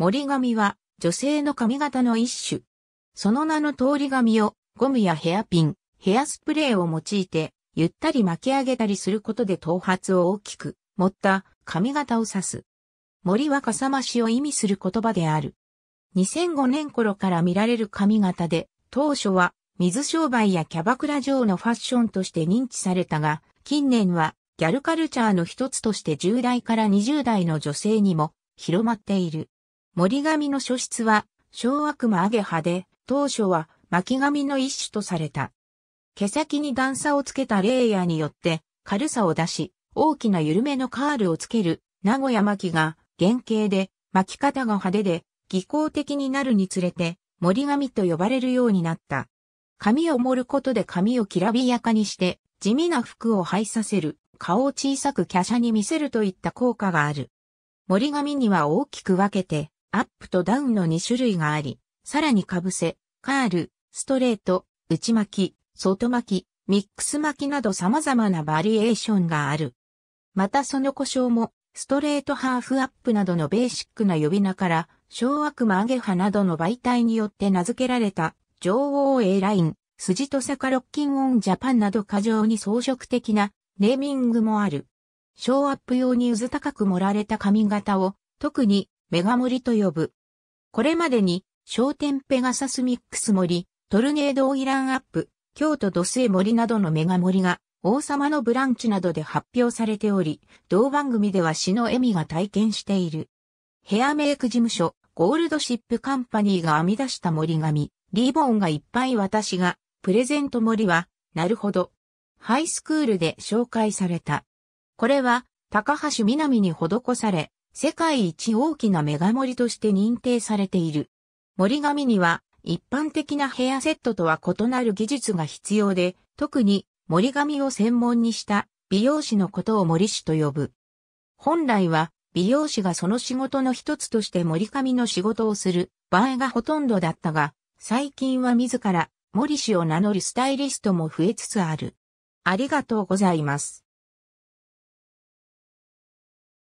森髪は女性の髪型の一種。その名の通り髪をゴムやヘアピン、ヘアスプレーを用いてゆったり巻き上げたりすることで頭髪を大きく持った髪型を指す。森はかさ増しを意味する言葉である。2005年頃から見られる髪型で、当初は水商売やキャバクラ上のファッションとして認知されたが、近年はギャルカルチャーの一つとして10代から20代の女性にも広まっている。森神の書質は、小悪魔アゲハで、当初は巻神の一種とされた。毛先に段差をつけたレイヤーによって軽さを出し、大きな緩めのカールをつける名古屋巻が原型で巻き方が派手で技巧的になるにつれて森神と呼ばれるようになった。紙を盛ることで髪をきらびやかにして地味な服を配させる、顔を小さく華奢に見せるといった効果がある。森神には大きく分けてアップとダウンの2種類があり、さらにかぶせ、カール、ストレート、内巻き、外巻き、ミックス巻きなど様々なバリエーションがある。またその故障も、ストレートハーフアップなどのベーシックな呼び名から、小悪魔アゲハなどの媒体によって名付けられた、女王 A ライン、筋とカロッキンオンジャパンなど過剰に装飾的なネーミングもある。ショーアップ用にうず高く盛られた髪型を、特にメガ盛りと呼ぶ。これまでに、商店ペガサスミックス盛り、トルネードオイランアップ、京都土星りなどのメガ盛りが、王様のブランチなどで発表されており、同番組では死の笑みが体験している。ヘアメイク事務所、ゴールドシップカンパニーが編み出した森紙、リボンがいっぱい私が、プレゼント盛りは、なるほど。ハイスクールで紹介された。これは、高橋みなみに施され、世界一大きなメガ盛りとして認定されている。森紙には一般的なヘアセットとは異なる技術が必要で、特に森紙を専門にした美容師のことを森師と呼ぶ。本来は美容師がその仕事の一つとして森紙の仕事をする場合がほとんどだったが、最近は自ら森氏を名乗るスタイリストも増えつつある。ありがとうございます。